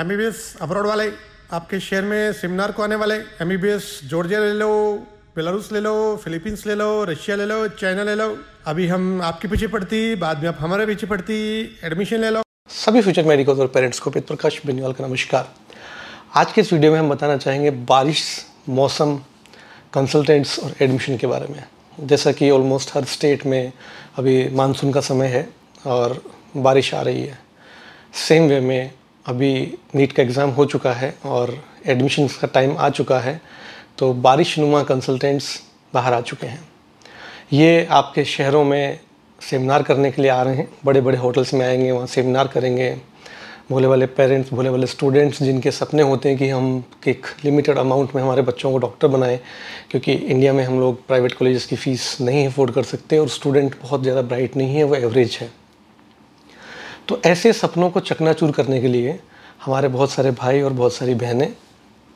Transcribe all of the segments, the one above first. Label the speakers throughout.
Speaker 1: M B B S abroad वाले आपके शहर में सेमिनार को आने वाले M B B S Georgia ले लो बेलारूस ले लो फिलीपींस ले लो रशिया ले लो चाइना ले लो अभी हम आपके पीछे पड़ती बाद में आप हमारे पीछे पड़ती एडमिशन ले लो सभी फ्यूचर मेडिकल और पेरेंट्स को पेट प्रकाश बेनीवाल का नमस्कार आज के इस वीडियो में हम बताना चाहेंगे बारिश मौसम कंसल्टेंट्स और एडमिशन के बारे में जैसा कि ऑलमोस्ट हर स्टेट में अभी मानसून का समय है और बारिश आ रही है सेम वे में अभी नीट का एग्ज़ाम हो चुका है और एडमिशन का टाइम आ चुका है तो बारिश नुमा कंसल्टेंट्स बाहर आ चुके हैं ये आपके शहरों में सेमिनार करने के लिए आ रहे हैं बड़े बड़े होटल्स में आएंगे वहाँ सेमिनार करेंगे भोले वाले पेरेंट्स भोले वाले स्टूडेंट्स जिनके सपने होते हैं कि हम एक लिमिटेड अमाउंट में हमारे बच्चों को डॉक्टर बनाएं क्योंकि इंडिया में हम लोग प्राइवेट कॉलेज़ की फ़ीस नहीं अफोर्ड कर सकते और स्टूडेंट बहुत ज़्यादा ब्राइट नहीं है वो एवरेज है तो ऐसे सपनों को चकनाचूर करने के लिए हमारे बहुत सारे भाई और बहुत सारी बहनें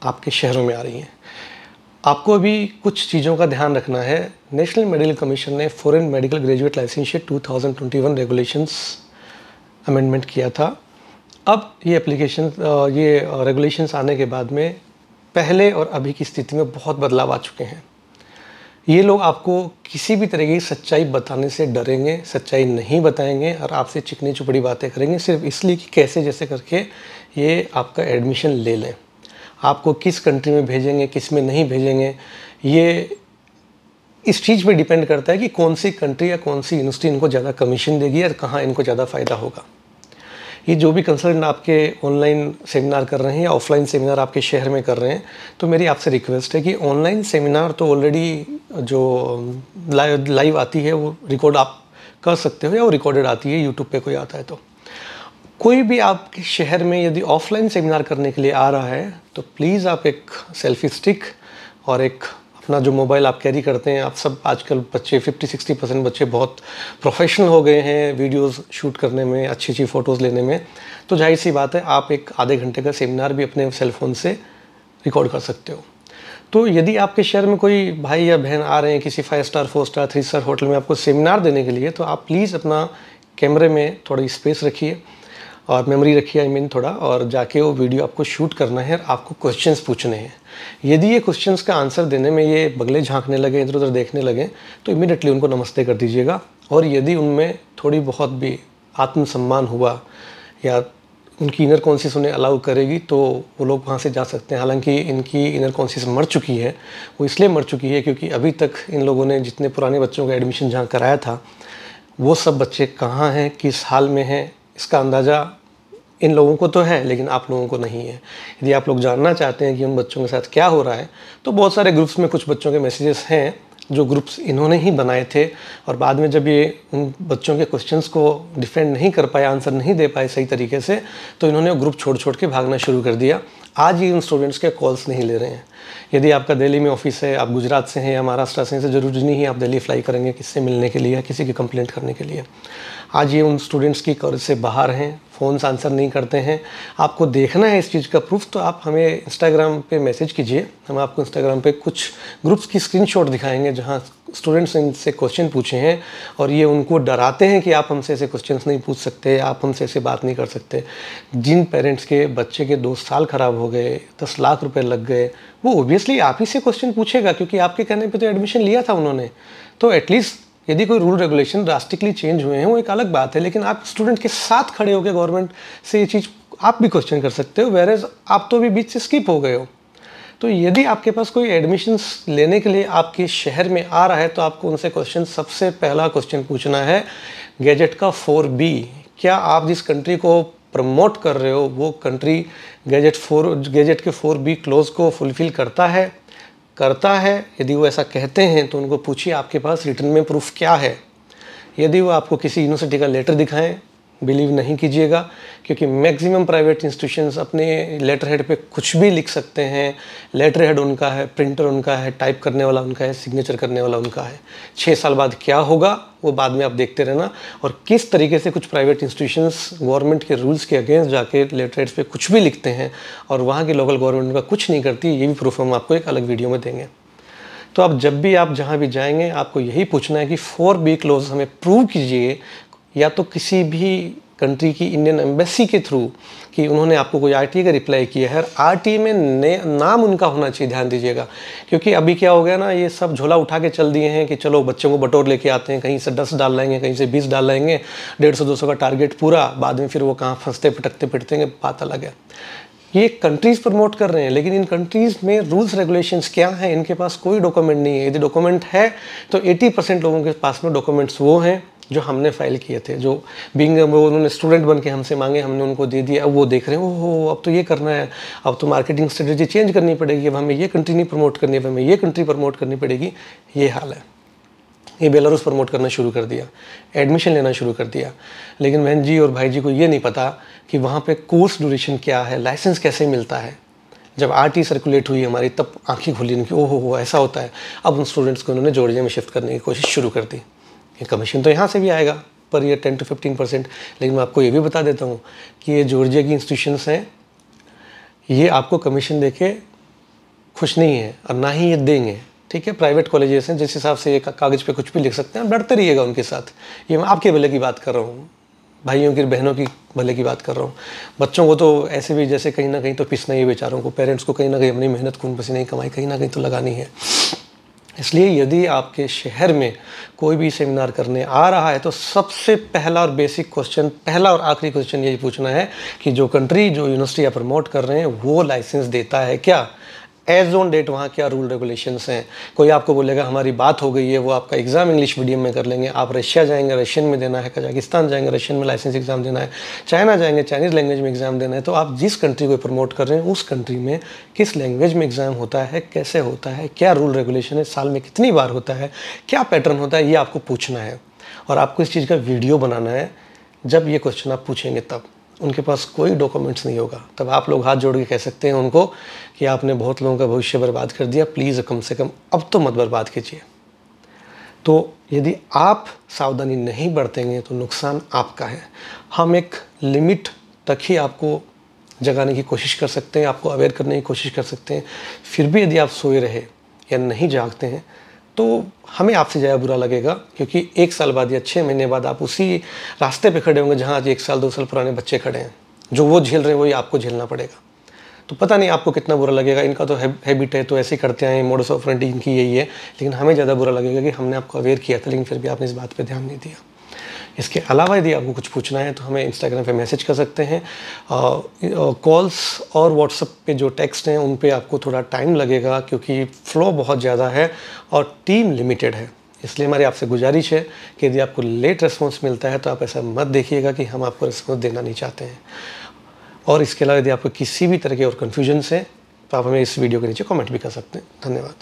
Speaker 1: आपके शहरों में आ रही हैं आपको अभी कुछ चीज़ों का ध्यान रखना है नेशनल मेडिकल कमीशन ने foreign medical graduate twenty 2021 regulations amendment किया था अब ये एप्लीकेशन ये रेगुलेशंस आने के बाद में पहले और अभी की स्थिति में बहुत बदलाव आ चुके हैं ये लोग आपको किसी भी तरह की सच्चाई बताने से डरेंगे सच्चाई नहीं बताएंगे और आपसे चिकनी चुपड़ी बातें करेंगे सिर्फ इसलिए कि कैसे जैसे करके ये आपका एडमिशन ले लें आपको किस कंट्री में भेजेंगे किस में नहीं भेजेंगे ये इस चीज़ पे डिपेंड करता है कि कौन सी कंट्री या कौन सी यूनिवर्सिटी इनको ज़्यादा कमीशन देगी और कहाँ इनको ज़्यादा फ़ायदा होगा ये जो भी कंसल्टेंट आपके ऑनलाइन सेमिनार कर रहे हैं या ऑफलाइन सेमिनार आपके शहर में कर रहे हैं तो मेरी आपसे रिक्वेस्ट है कि ऑनलाइन सेमिनार तो ऑलरेडी जो लाइव um, आती है वो रिकॉर्ड आप कर सकते हो या वो रिकॉर्डेड आती है यूट्यूब पर कोई आता है तो कोई भी आपके शहर में यदि ऑफलाइन सेमिनार करने के लिए आ रहा है तो प्लीज़ आप एक सेल्फी स्टिक और एक अपना जो मोबाइल आप कैरी करते हैं आप सब आजकल बच्चे 50-60 परसेंट बच्चे बहुत प्रोफेशनल हो गए हैं वीडियोस शूट करने में अच्छी अच्छी फ़ोटोज़ लेने में तो जाहिर सी बात है आप एक आधे घंटे का सेमिनार भी अपने सेलफोन से रिकॉर्ड कर सकते हो तो यदि आपके शहर में कोई भाई या बहन आ रहे हैं किसी five star four star three star hotel में आपको सेमिनार देने के लिए तो आप प्लीज़ अपना कैमरे में थोड़ी स्पेस रखिए और मेमोरी रखी आई मीन थोड़ा और जाके वो वीडियो आपको शूट करना है और आपको क्वेश्चंस पूछने हैं यदि ये क्वेश्चंस का आंसर देने में ये बगले झांकने लगे इधर उधर देखने लगे तो इमिडियटली उनको नमस्ते कर दीजिएगा और यदि उनमें थोड़ी बहुत भी आत्मसम्मान हुआ या उनकी इनर कॉन्सियस उन्हें अलाउ करेगी तो वो लोग वहाँ से जा सकते हैं हालांकि इनकी इनर कॉन्सियस मर चुकी है वो इसलिए मर चुकी है क्योंकि अभी तक इन लोगों ने जितने पुराने बच्चों का एडमिशन जहाँ कराया था वो सब बच्चे कहाँ हैं किस हाल में हैं इसका अंदाज़ा इन लोगों को तो है लेकिन आप लोगों को नहीं है यदि आप लोग जानना चाहते हैं कि उन बच्चों के साथ क्या हो रहा है तो बहुत सारे ग्रुप्स में कुछ बच्चों के मैसेजेस हैं जो ग्रुप्स इन्होंने ही बनाए थे और बाद में जब ये उन बच्चों के क्वेश्चंस को डिफेंड नहीं कर पाए आंसर नहीं दे पाए सही तरीके से तो इन्होंने ग्रुप छोड़ छोड़ के भागना शुरू कर दिया आज ही उन स्टूडेंट्स के कॉल्स नहीं ले रहे हैं यदि आपका दिल्ली में ऑफिस है आप गुजरात से हैं या महाराष्ट्र से हैं तो जरूर नहीं है आप दिल्ली फ्लाई करेंगे किससे मिलने के लिए या किसी की कंप्लेंट करने के लिए आज ये उन स्टूडेंट्स की कॉलेज से बाहर हैं फ़ोन्स आंसर नहीं करते हैं आपको देखना है इस चीज़ का प्रूफ तो आप हमें इंस्टाग्राम पे मैसेज कीजिए हम आपको इंस्टाग्राम पे कुछ ग्रुप्स की स्क्रीनशॉट दिखाएंगे जहाँ स्टूडेंट्स इनसे क्वेश्चन पूछे हैं और ये उनको डराते हैं कि आप हमसे ऐसे क्वेश्चन नहीं पूछ सकते आप हमसे ऐसे बात नहीं कर सकते जिन पेरेंट्स के बच्चे के दो साल ख़राब हो गए दस लाख रुपये लग गए वो ओबियसली आप ही से क्वेश्चन पूछेगा क्योंकि आपके कहने पर तो एडमिशन लिया था उन्होंने तो एटलीस्ट यदि कोई रूल रेगुलेशन ड्रास्टिकली चेंज हुए हैं वो एक अलग बात है लेकिन आप स्टूडेंट के साथ खड़े होकर गवर्नमेंट से ये चीज़ आप भी क्वेश्चन कर सकते हो वेरेज आप तो अभी बीच से स्किप हो गए हो तो यदि आपके पास कोई एडमिशन्स लेने के लिए आपके शहर में आ रहा है तो आपको उनसे क्वेश्चन सबसे पहला क्वेश्चन पूछना है गैजेट का फोर बी क्या आप जिस कंट्री को प्रमोट कर रहे हो वो कंट्री गैजेट फोर गैजेट के फोर बी क्लोज को फुलफिल करता है करता है यदि वो ऐसा कहते हैं तो उनको पूछिए आपके पास रिटर्न में प्रूफ क्या है यदि वो आपको किसी यूनिवर्सिटी का लेटर दिखाएं बिलीव नहीं कीजिएगा क्योंकि मैक्सिमम प्राइवेट इंस्टीट्यूशंस अपने लेटर हेड पे कुछ भी लिख सकते हैं लेटर हेड उनका है प्रिंटर उनका है टाइप करने वाला उनका है सिग्नेचर करने वाला उनका है छः साल बाद क्या होगा वो बाद में आप देखते रहना और किस तरीके से कुछ प्राइवेट इंस्टीट्यूशंस गवर्नमेंट के रूल्स के अगेंस्ट जाके लेटर हेड्स पर कुछ भी लिखते हैं और वहाँ की लोकल गवर्नमेंट उनका कुछ नहीं करती ये भी प्रूफ हम आपको एक अलग वीडियो में देंगे तो आप जब भी आप जहाँ भी जाएंगे आपको यही पूछना है कि फोर बी क्लोज हमें प्रूव कीजिए या तो किसी भी कंट्री की इंडियन एम्बेसी के थ्रू कि उन्होंने आपको कोई आर का रिप्लाई किया है आर टी में ने, नाम उनका होना चाहिए ध्यान दीजिएगा क्योंकि अभी क्या हो गया ना ये सब झोला उठा के चल दिए हैं कि चलो बच्चों को बटोर लेके आते हैं कहीं से दस डाल लाएंगे कहीं से बीस डाल लाएंगे डेढ़ सौ दो सौ का टारगेट पूरा बाद में फिर वो कहाँ फंसते पिटकते पिटते बात अलग है ये कंट्रीज़ प्रमोट कर रहे हैं लेकिन इन कंट्रीज़ में रूल्स रेगुलेशंस क्या हैं इनके पास कोई डॉक्यूमेंट नहीं है यदि डॉक्यूमेंट है तो 80 परसेंट लोगों के पास में डॉक्यूमेंट्स वो हैं जो हमने फाइल किए थे जो बिंग वो उन्होंने स्टूडेंट बन के हमसे मांगे हमने उनको दे दिया अब वो देख रहे हैं ओहो अब तो ये करना है अब तो मार्केटिंग स्ट्रेटजी चेंज करनी पड़ेगी अब हमें ये कंट्री नहीं प्रमोट करनी है हमें ये कंट्री प्रमोट करनी पड़ेगी ये हाल है ये बेलारूस प्रमोट करना शुरू कर दिया एडमिशन लेना शुरू कर दिया लेकिन बहन जी और भाई जी को ये नहीं पता कि वहाँ पर कोर्स ड्यूरेशन क्या है लाइसेंस कैसे मिलता है जब आर सर्कुलेट हुई हमारी तब आंखें खुली इनकी ओहो हो ऐसा होता है अब उन स्टूडेंट्स को उन्होंने जोड़िया में शिफ्ट करने की कोशिश शुरू कर दी ये कमीशन तो यहाँ से भी आएगा पर ये टेन टू फिफ्टीन परसेंट लेकिन मैं आपको ये भी बता देता हूँ कि ये जॉर्जिया की इंस्टीट्यूशंस हैं ये आपको कमीशन दे के खुश नहीं है और ना ही ये देंगे ठीक है प्राइवेट कॉलेजेस हैं जिस हिसाब से ये कागज़ पे कुछ भी लिख सकते हैं डरते रहिएगा उनके साथ ये मैं आपके भले की बात कर रहा हूँ भाइयों की बहनों की भले की बात कर रहा हूँ बच्चों को तो ऐसे भी जैसे कहीं ना कहीं तो पिसना ही बेचारों को पेरेंट्स को कहीं ना कहीं अपनी मेहनत खून पसीने नहीं कमाई कहीं ना कहीं तो लगानी है इसलिए यदि आपके शहर में कोई भी सेमिनार करने आ रहा है तो सबसे पहला और बेसिक क्वेश्चन पहला और आखिरी क्वेश्चन यही पूछना है कि जो कंट्री जो यूनिवर्सिटी आप प्रमोट कर रहे हैं वो लाइसेंस देता है क्या एज ऑन डेट वहाँ क्या रूल रेगुलेशंस हैं कोई आपको बोलेगा हमारी बात हो गई है वो आपका एग्ज़ाम इंग्लिश मीडियम में कर लेंगे आप रशिया जाएंगे रशियन में देना है कजाकिस्तान जाएंगे रशियन में लाइसेंस एग्ज़ाम देना है चाइना जाएंगे चाइनीज़ लैंग्वेज में एग्ज़ाम देना है तो आप जिस कंट्री को प्रमोट कर रहे हैं उस कंट्री में किस लैंग्वेज में एग्ज़ाम होता है कैसे होता है क्या रूल रेगुलेशन है साल में कितनी बार होता है क्या पैटर्न होता है ये आपको पूछना है और आपको इस चीज़ का वीडियो बनाना है जब ये क्वेश्चन आप पूछेंगे तब उनके पास कोई डॉक्यूमेंट्स नहीं होगा तब आप लोग हाथ जोड़ के कह सकते हैं उनको कि आपने बहुत लोगों का भविष्य बर्बाद कर दिया प्लीज़ कम से कम अब तो मत बर्बाद कीजिए तो यदि आप सावधानी नहीं बरतेंगे तो नुकसान आपका है हम एक लिमिट तक ही आपको जगाने की कोशिश कर सकते हैं आपको अवेयर करने की कोशिश कर सकते हैं फिर भी यदि आप सोए रहे या नहीं जागते हैं तो हमें आपसे ज़्यादा बुरा लगेगा क्योंकि एक साल बाद या छः महीने बाद आप उसी रास्ते पे खड़े होंगे जहाँ आज एक साल दो साल पुराने बच्चे खड़े हैं जो वो झेल रहे हैं वही आपको झेलना पड़ेगा तो पता नहीं आपको कितना बुरा लगेगा इनका तो हैबिट है तो ऐसे करते हैं मोडस ऑफ इनकी यही है लेकिन हमें ज़्यादा बुरा लगेगा कि हमने आपको अवेयर किया था लेकिन फिर भी आपने इस बात पर ध्यान नहीं दिया इसके अलावा यदि आपको कुछ पूछना है तो हमें इंस्टाग्राम पे मैसेज कर सकते हैं कॉल्स और व्हाट्सअप पे जो टेक्स्ट हैं उन पे आपको थोड़ा टाइम लगेगा क्योंकि फ़्लो बहुत ज़्यादा है और टीम लिमिटेड है इसलिए हमारी आपसे गुजारिश है कि यदि आपको लेट रिस्पॉन्स मिलता है तो आप ऐसा मत देखिएगा कि हम आपको रिस्पॉन्स देना नहीं चाहते हैं और इसके अलावा यदि आपको किसी भी तरह के और कन्फ्यूजन हैं तो आप हमें इस वीडियो के नीचे कमेंट भी कर सकते हैं धन्यवाद